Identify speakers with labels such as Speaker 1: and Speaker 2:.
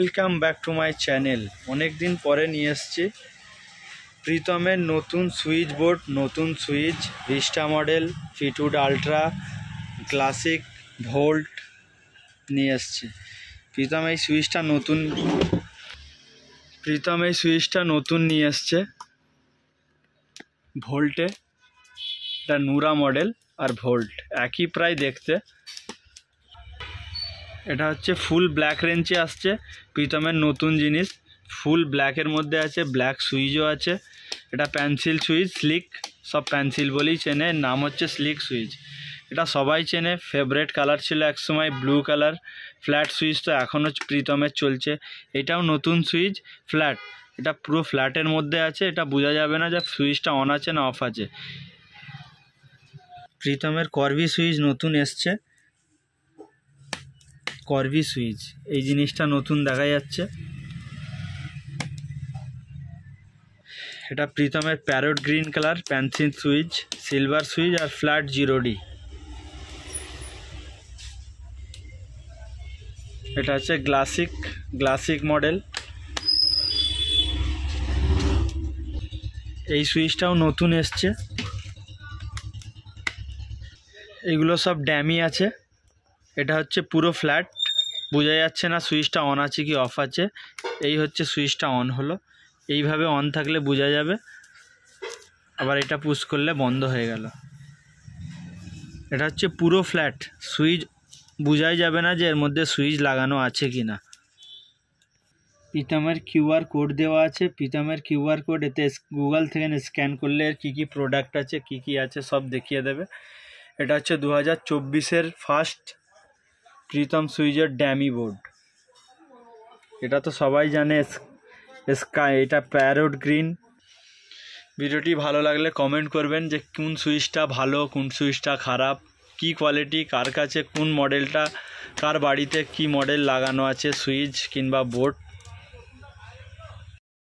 Speaker 1: welcome back to my channel অনেক দিন পরে নিয়ে এসছি প্রীতমের নতুন সুইচ বোর্ড নতুন সুইচ ভিস্টা মডেল ফিটুড আলট্রা ক্লাসিক ভোল্ট নিয়ে এসছি প্রীতম এই সুইচটা নতুন প্রীতম এই সুইচটা নতুন নিয়ে এসছে ভোল্টে এটা নুরা মডেল আর ভোল্ট একই প্রায় দেখতে এটা হচ্ছে ফুল ব্ল্যাক রেঞ্চে আসছে প্রীতমের নতুন জিনিস ফুল ব্ল্যাকের মধ্যে আছে ব্ল্যাক সুইচও আছে এটা পেন্সিল সুইচ স্লিক সব পেন্সিল বলেই চেনে নাম হচ্ছে স্লিক সুইচ এটা সবাই চেনে ফেভারেট কালার ছিল একসময় ব্লু কালার ফ্ল্যাট সুইচ তো এখনও প্রীতমের চলছে এটাও নতুন সুইচ ফ্ল্যাট এটা পুরো ফ্ল্যাটের মধ্যে আছে এটা বোঝা যাবে না যে সুইচটা অন আছে না অফ আছে প্রীতমের করবি সুইচ নতুন এসছে করবি সুইচ এই জিনিসটা নতুন দেখা যাচ্ছে এটা প্রীতমের parrot green colour pencil switch silver switch আর ফ্ল্যাট জিরো ডি এটা হচ্ছে গ্লাসিক গ্লাসিক মডেল এই সুইচটাও নতুন এসছে এগুলো সব ড্যামি আছে এটা হচ্ছে পুরো ফ্ল্যাট বোঝা যাচ্ছে না সুইচটা অন আছে কি অফ আছে এই হচ্ছে সুইচটা অন হলো এইভাবে অন থাকলে বোঝা যাবে আবার এটা পুশ করলে বন্ধ হয়ে গেল এটা হচ্ছে পুরো ফ্ল্যাট সুইচ বোঝাই যাবে না যে এর মধ্যে সুইচ লাগানো আছে কি না প্রীতমের কিউআর কোড দেওয়া আছে প্রীতমের কিউআর কোড এতে গুগল থেকে স্ক্যান করলে কি কী কী প্রোডাক্ট আছে কি কি আছে সব দেখিয়ে দেবে এটা হচ্ছে দু হাজার চব্বিশের ফার্স্ট প্রীতম সুইজের ড্যামি বোর্ড এটা তো সবাই জানে স্কাই এটা প্যারোড গ্রিন ভিডিওটি ভালো লাগলে কমেন্ট করবেন যে কোন সুইচটা ভালো কোন সুইচটা খারাপ কি কোয়ালিটি কার কাছে কোন মডেলটা কার বাড়িতে কি মডেল লাগানো আছে সুইচ কিংবা বোর্ড